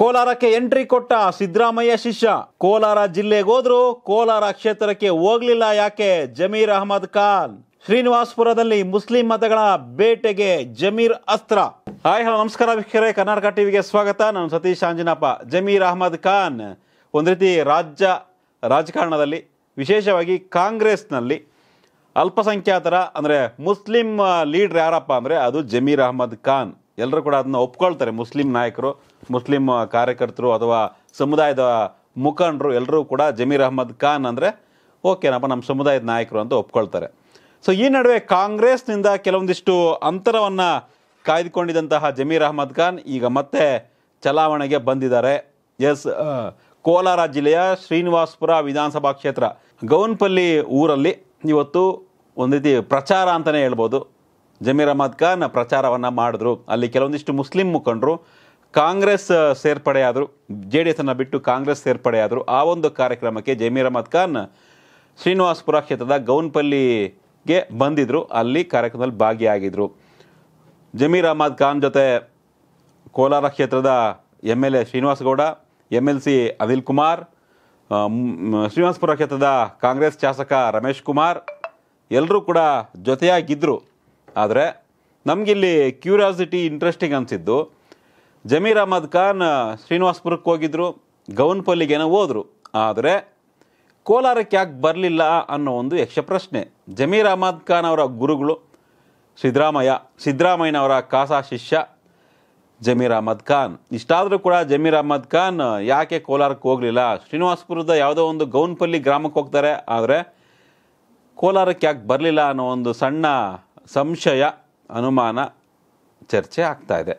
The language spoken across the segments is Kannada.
ಕೋಲಾರಕ್ಕೆ ಎಂಟ್ರಿ ಕೊಟ್ಟ ಸಿದ್ದರಾಮಯ್ಯ ಶಿಷ್ಯ ಕೋಲಾರ ಜಿಲ್ಲೆಗೋದ್ರು ಕೋಲಾರ ಕ್ಷೇತ್ರಕ್ಕೆ ಹೋಗ್ಲಿಲ್ಲ ಯಾಕೆ ಜಮೀರ್ ಅಹಮದ್ ಖಾನ್ ಶ್ರೀನಿವಾಸ್ಪುರದಲ್ಲಿ ಮುಸ್ಲಿಂ ಮತಗಳ ಬೇಟೆಗೆ ಜಮೀರ್ ಅಸ್ತ್ರ ಹಾಯ್ ಹಲೋ ನಮಸ್ಕಾರ ವೀಕ್ಷಕರೇ ಕರ್ನಾಟಕ ಟಿವಿಗೆ ಸ್ವಾಗತ ನಾನು ಸತೀಶ್ ಆಂಜನಪ್ಪ ಜಮೀರ್ ಅಹಮದ್ ಖಾನ್ ಒಂದು ರೀತಿ ರಾಜ್ಯ ರಾಜಕಾರಣದಲ್ಲಿ ವಿಶೇಷವಾಗಿ ಕಾಂಗ್ರೆಸ್ನಲ್ಲಿ ಅಲ್ಪಸಂಖ್ಯಾತರ ಅಂದರೆ ಮುಸ್ಲಿಂ ಲೀಡ್ರ್ ಯಾರಪ್ಪ ಅಂದರೆ ಅದು ಜಮೀರ್ ಅಹಮದ್ ಖಾನ್ ಎಲ್ಲರೂ ಕೂಡ ಅದನ್ನ ಒಪ್ಕೊಳ್ತಾರೆ ಮುಸ್ಲಿಂ ನಾಯಕರು ಮುಸ್ಲಿಂ ಕಾರ್ಯಕರ್ತರು ಅಥವಾ ಸಮುದಾಯದ ಮುಖಂಡರು ಎಲ್ಲರೂ ಕೂಡ ಜಮೀರ್ ಅಹ್ಮದ್ ಖಾನ್ ಅಂದರೆ ಓಕೆನಪ್ಪ ನಮ್ಮ ಸಮುದಾಯದ ನಾಯಕರು ಅಂತ ಒಪ್ಕೊಳ್ತಾರೆ ಸೊ ಈ ನಡುವೆ ಕಾಂಗ್ರೆಸ್ನಿಂದ ಕೆಲವೊಂದಿಷ್ಟು ಅಂತರವನ್ನು ಕಾಯ್ದುಕೊಂಡಿದ್ದಂತಹ ಜಮೀರ್ ಅಹಮದ್ ಖಾನ್ ಈಗ ಮತ್ತೆ ಚಲಾವಣೆಗೆ ಬಂದಿದ್ದಾರೆ ಎಸ್ ಕೋಲಾರ ಜಿಲ್ಲೆಯ ಶ್ರೀನಿವಾಸಪುರ ವಿಧಾನಸಭಾ ಕ್ಷೇತ್ರ ಗೌನ್ಪಲ್ಲಿ ಊರಲ್ಲಿ ಇವತ್ತು ಒಂದು ರೀತಿ ಪ್ರಚಾರ ಅಂತಲೇ ಹೇಳ್ಬೋದು ಜಮೀರ್ ಅಹಮದ್ ಖಾನ್ ಪ್ರಚಾರವನ್ನು ಮಾಡಿದ್ರು ಅಲ್ಲಿ ಕೆಲವೊಂದಿಷ್ಟು ಮುಸ್ಲಿಂ ಮುಖಂಡರು ಕಾಂಗ್ರೆಸ್ ಸೇರ್ಪಡೆಯಾದರು ಜೆ ಡಿ ಅನ್ನು ಬಿಟ್ಟು ಕಾಂಗ್ರೆಸ್ ಸೇರ್ಪಡೆಯಾದರು ಆ ಒಂದು ಕಾರ್ಯಕ್ರಮಕ್ಕೆ ಜಮೀರ್ ಅಹಮದ್ ಖಾನ್ ಶ್ರೀನಿವಾಸ್ಪುರ ಕ್ಷೇತ್ರದ ಗೌನ್ಪಲ್ಲಿಗೆ ಬಂದಿದ್ದರು ಅಲ್ಲಿ ಕಾರ್ಯಕ್ರಮದಲ್ಲಿ ಭಾಗಿಯಾಗಿದ್ದರು ಜಮೀರ್ ಅಹಮದ್ ಖಾನ್ ಜೊತೆ ಕೋಲಾರ ಕ್ಷೇತ್ರದ M L A Srinivasa Gowda M L C Anil Kumar Srinivaspur ಕ್ಷೇತ್ರದ ಕಾಂಗ್ರೆಸ್ ಶಾಸಕ ರಮೇಶ್ ಕುಮಾರ್ ಎಲ್ಲರೂ ಕೂಡ ಜೊತೆಯಾಗಿದ್ದರು ಆದರೆ ನಮಗಿಲ್ಲಿ ಕ್ಯೂರಿಯಾಸಿಟಿ ಇಂಟ್ರೆಸ್ಟಿಂಗ್ ಅನಿಸಿದ್ದು ಜಮೀರ್ ಅಹಮದ್ ಖಾನ್ ಶ್ರೀನಿವಾಸ್ಪುರಕ್ಕೆ ಹೋಗಿದ್ದರು ಗೌನ್ಪಲ್ಲಿಗೇನೋ ಹೋದರು ಆದರೆ ಕೋಲಾರಕ್ಕೆ ಯಾಕೆ ಬರಲಿಲ್ಲ ಅನ್ನೋ ಒಂದು ಯಕ್ಷ ಪ್ರಶ್ನೆ ಜಮೀರ್ ಅಹಮದ್ ಖಾನ್ ಅವರ ಗುರುಗಳು ಸಿದ್ದರಾಮಯ್ಯ ಸಿದ್ದರಾಮಯ್ಯನವರ ಕಾಸಾ ಶಿಷ್ಯ ಜಮೀರ್ ಅಹಮದ್ ಖಾನ್ ಇಷ್ಟಾದರೂ ಕೂಡ ಜಮೀರ್ ಅಹಮದ್ ಖಾನ್ ಯಾಕೆ ಕೋಲಾರಕ್ಕೆ ಹೋಗಲಿಲ್ಲ ಶ್ರೀನಿವಾಸ್ಪುರದ ಯಾವುದೋ ಒಂದು ಗೌನ್ಪಲ್ಲಿ ಗ್ರಾಮಕ್ಕೆ ಹೋಗ್ತಾರೆ ಆದರೆ ಕೋಲಾರಕ್ಕೆ ಯಾಕೆ ಬರಲಿಲ್ಲ ಅನ್ನೋ ಒಂದು ಸಣ್ಣ ಸಂಶಯ ಅನುಮಾನ ಚರ್ಚೆ ಆಗ್ತಾ ಇದೆ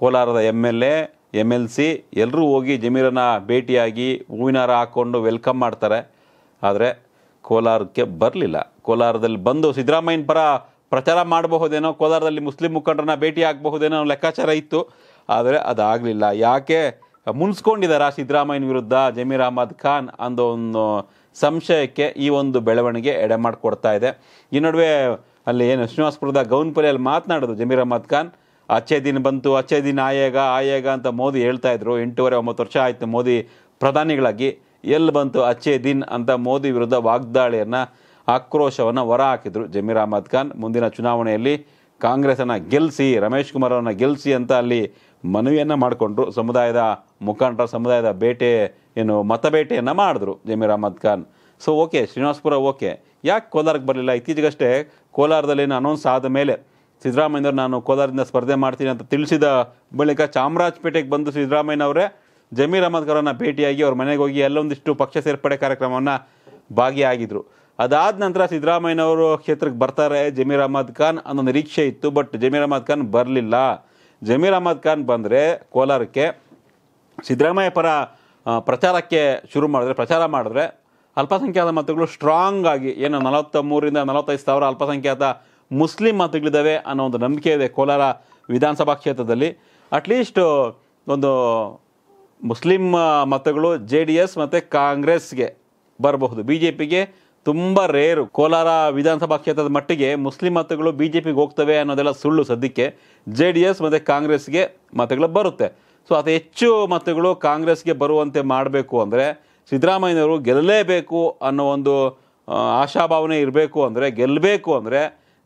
ಕೋಲಾರದ M L A M L C ಎಲ್ಲರೂ ಹೋಗಿ ಜಮೀರನ್ನ ಭೇಟಿಯಾಗಿ ಹೂವಿನಾರ ಹಾಕ್ಕೊಂಡು ವೆಲ್ಕಮ್ ಮಾಡ್ತಾರೆ ಆದರೆ ಕೋಲಾರಕ್ಕೆ ಬರಲಿಲ್ಲ ಕೋಲಾರದಲ್ಲಿ ಬಂದು ಸಿದ್ದರಾಮಯ್ಯನ ಪರ ಪ್ರಚಾರ ಮಾಡಬಹುದೇನೋ ಕೋಲಾರದಲ್ಲಿ ಮುಸ್ಲಿಂ ಮುಖಂಡರನ್ನ ಭೇಟಿ ಆಗಬಹುದೇನೋ ಲೆಕ್ಕಾಚಾರ ಇತ್ತು ಆದರೆ ಅದಾಗಲಿಲ್ಲ ಯಾಕೆ ಮುನ್ಸ್ಕೊಂಡಿದ್ದಾರೆ ಸಿದ್ದರಾಮಯ್ಯನ ವಿರುದ್ಧ ಜಮೀರ್ ಅಹಮದ್ ಖಾನ್ ಅನ್ನೋ ಒಂದು ಸಂಶಯಕ್ಕೆ ಈ ಒಂದು ಬೆಳವಣಿಗೆ ಎಡೆ ಮಾಡಿಕೊಡ್ತಾ ಇದೆ ಈ ನಡುವೆ ಅಲ್ಲಿ ಏನು ಶ್ರೀನಿವಾಸಪುರದ ಗೌನ್ಪುರಿಯಲ್ಲಿ ಮಾತನಾಡಿದ್ರು ಜಮೀರ್ ಅಹಮದ್ ಖಾನ್ ಅಚ್ಚೆ ದಿನ ಬಂತು ಅಚ್ಚೆ ದಿನ ಆಯೇಗ ಆಯೇಗ ಅಂತ ಮೋದಿ ಹೇಳ್ತಾ ಇದ್ರು ಎಂಟೂವರೆ ಒಂಬತ್ತು ವರ್ಷ ಆಯಿತು ಮೋದಿ ಪ್ರಧಾನಿಗಳಾಗಿ ಎಲ್ಲಿ ಬಂತು ಅಚ್ಚೆ ದಿನ್ ಅಂತ ಮೋದಿ ವಿರುದ್ಧ ವಾಗ್ದಾಳಿಯನ್ನು ಆಕ್ರೋಶವನ್ನು ಹೊರ ಹಾಕಿದರು ಜಮೀರ್ ಅಹಮದ್ ಖಾನ್ ಮುಂದಿನ ಚುನಾವಣೆಯಲ್ಲಿ ಕಾಂಗ್ರೆಸನ್ನು ಗೆಲ್ಲಿಸಿ ರಮೇಶ್ ಕುಮಾರ್ ಅವರನ್ನು ಗೆಲ್ಲಿಸಿ ಅಂತ ಅಲ್ಲಿ ಮನವಿಯನ್ನು ಮಾಡಿಕೊಂಡ್ರು ಸಮುದಾಯದ ಮುಖಂಡರ ಸಮುದಾಯದ ಬೇಟೆ ಏನು ಮತಬೇಟೆಯನ್ನು ಮಾಡಿದ್ರು Zameer Ahmed Khan so okay Srinivaspura okay ಯಾಕೆ ಕೋಲಾರಕ್ಕೆ ಬರಲಿಲ್ಲ ಇತ್ತೀಚೆಗಷ್ಟೇ ಕೋಲಾರದಲ್ಲಿ ಅನೌನ್ಸ್ ಆದ ಮೇಲೆ ಸಿದ್ದರಾಮಯ್ಯವ್ರು ನಾನು ಕೋಲಾರದಿಂದ ಸ್ಪರ್ಧೆ ಮಾಡ್ತೀನಿ ಅಂತ ತಿಳಿಸಿದ ಬಳಿಕ ಚಾಮರಾಜಪೇಟೆಗೆ ಬಂದು ಸಿದ್ದರಾಮಯ್ಯವರೇ ಜಮೀರ್ ಅಹಮದ್ಕರನ್ನು ಭೇಟಿಯಾಗಿ ಅವ್ರ ಮನೆಗೆ ಹೋಗಿ ಎಲ್ಲೊಂದಿಷ್ಟು ಪಕ್ಷ ಸೇರ್ಪಡೆ ಕಾರ್ಯಕ್ರಮವನ್ನು ಭಾಗಿಯಾಗಿದ್ದರು ಅದಾದ ನಂತರ ಸಿದ್ದರಾಮಯ್ಯವರು ಕ್ಷೇತ್ರಕ್ಕೆ ಬರ್ತಾರೆ ಜಮೀರ್ ಅಹಮದ್ ಖಾನ್ ಅನ್ನೋ ನಿರೀಕ್ಷೆ ಇತ್ತು ಬಟ್ ಜಮೀರ್ ಅಹಮದ್ ಖಾನ್ ಬರಲಿಲ್ಲ ಜಮೀರ್ ಅಹಮದ್ ಖಾನ್ ಬಂದರೆ ಕೋಲಾರಕ್ಕೆ ಸಿದ್ದರಾಮಯ್ಯ ಪರ ಪ್ರಚಾರಕ್ಕೆ ಶುರು ಮಾಡಿದ್ರೆ ಪ್ರಚಾರ ಮಾಡಿದ್ರೆ ಅಲ್ಪಸಂಖ್ಯಾತ ಮತಗಳು ಸ್ಟ್ರಾಂಗ್ ಆಗಿ ಏನು ನಲವತ್ತ ಮೂರಿಂದ ನಲವತ್ತೈದು ಸಾವಿರ ಅಲ್ಪಸಂಖ್ಯಾತ ಮುಸ್ಲಿಂ ಮತಗಳಿದ್ದಾವೆ ಅನ್ನೋ ಒಂದು ನಂಬಿಕೆ ಇದೆ ಕೋಲಾರ ವಿಧಾನಸಭಾ ಕ್ಷೇತ್ರದಲ್ಲಿ ಅಟ್ಲೀಸ್ಟ್ ಒಂದು ಮುಸ್ಲಿಂ ಮತಗಳು ಜೆ ಡಿ ಎಸ್ ಮತ್ತು ಕಾಂಗ್ರೆಸ್ಗೆ ಬರಬಹುದು ಬಿ ಜೆ ಪಿಗೆ ತುಂಬ ರೇರು ಕೋಲಾರ ವಿಧಾನಸಭಾ ಕ್ಷೇತ್ರದ ಮಟ್ಟಿಗೆ ಮುಸ್ಲಿಂ ಮತಗಳು ಬಿ ಜೆ ಪಿಗೆ ಹೋಗ್ತವೆ ಅನ್ನೋದೆಲ್ಲ ಸುಳ್ಳು ಸದ್ಯಕ್ಕೆ ಜೆ ಡಿ ಎಸ್ ಮತ್ತು ಕಾಂಗ್ರೆಸ್ಗೆ ಮತಗಳು ಬರುತ್ತೆ ಸೊ ಅತಿ ಹೆಚ್ಚು ಮತಗಳು ಕಾಂಗ್ರೆಸ್ಗೆ ಬರುವಂತೆ ಮಾಡಬೇಕು ಅಂದರೆ ಸಿದ್ದರಾಮಯ್ಯನವರು ಗೆಲ್ಲಲೇಬೇಕು ಅನ್ನೋ ಒಂದು ಆಶಾಭಾವನೆ ಇರಬೇಕು ಅಂದರೆ ಗೆಲ್ಲಬೇಕು ಅಂದರೆ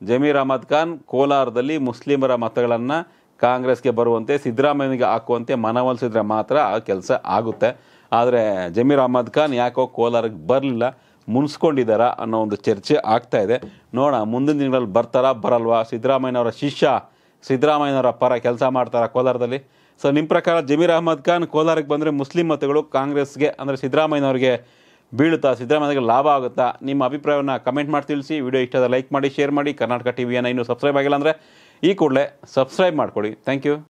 ಜಮೀರ್ ಅಹಮದ್ ಖಾನ್ ಕೋಲಾರದಲ್ಲಿ ಮುಸ್ಲಿಮರ ಮತಗಳನ್ನು ಕಾಂಗ್ರೆಸ್ಗೆ ಬರುವಂತೆ ಸಿದ್ದರಾಮಯ್ಯನಿಗೆ ಹಾಕುವಂತೆ ಮನವೊಲಿಸಿದ್ರೆ ಮಾತ್ರ ಆ ಕೆಲಸ ಆಗುತ್ತೆ ಆದರೆ ಜಮೀರ್ ಅಹಮದ್ ಖಾನ್ ಯಾಕೋ ಕೋಲಾರಕ್ಕೆ ಬರಲಿಲ್ಲ ಮುನ್ಸ್ಕೊಂಡಿದ್ದಾರಾ ಅನ್ನೋ ಒಂದು ಚರ್ಚೆ ಆಗ್ತಾ ಇದೆ ನೋಡೋಣ ಮುಂದಿನ ದಿನಗಳಲ್ಲಿ ಬರ್ತಾರಾ ಬರಲ್ವಾ ಸಿದ್ದರಾಮಯ್ಯನವರ ಶಿಷ್ಯ ಸಿದ್ದರಾಮಯ್ಯನವರ ಪರ ಕೆಲಸ ಮಾಡ್ತಾರಾ ಕೋಲಾರದಲ್ಲಿ ಸೊ ನಿಮ್ಮ ಪ್ರಕಾರ ಜಮೀರ್ ಅಹಮದ್ ಖಾನ್ ಕೋಲಾರಕ್ಕೆ ಬಂದರೆ ಮುಸ್ಲಿಂ ಮತಗಳು ಕಾಂಗ್ರೆಸ್ಗೆ ಅಂದರೆ ಸಿದ್ದರಾಮಯ್ಯನವ್ರಿಗೆ ಬೀಳುತ್ತಾ ಸಿದ್ದರಾಮಯ್ಯಗೆ ಲಾಭ ಆಗುತ್ತಾ ನಿಮ್ಮ ಅಭಿಪ್ರಾಯವನ್ನು ಕಮೆಂಟ್ ಮಾಡಿ ತಿಳಿಸಿ ವಿಡಿಯೋ ಇಷ್ಟ ಲೈಕ್ ಮಾಡಿ ಶೇರ್ ಮಾಡಿ ಕರ್ನಾಟಕ ಟಿವಿಯನ್ನು ಇನ್ನೂ ಸಬ್ಸ್ಕ್ರೈಬ್ ಆಗಿಲ್ಲ ಅಂದರೆ ಈ ಕೂಡಲೇ ಸಬ್ಸ್ಕ್ರೈಬ್ ಮಾಡಿಕೊಡಿ ಥ್ಯಾಂಕ್ ಯು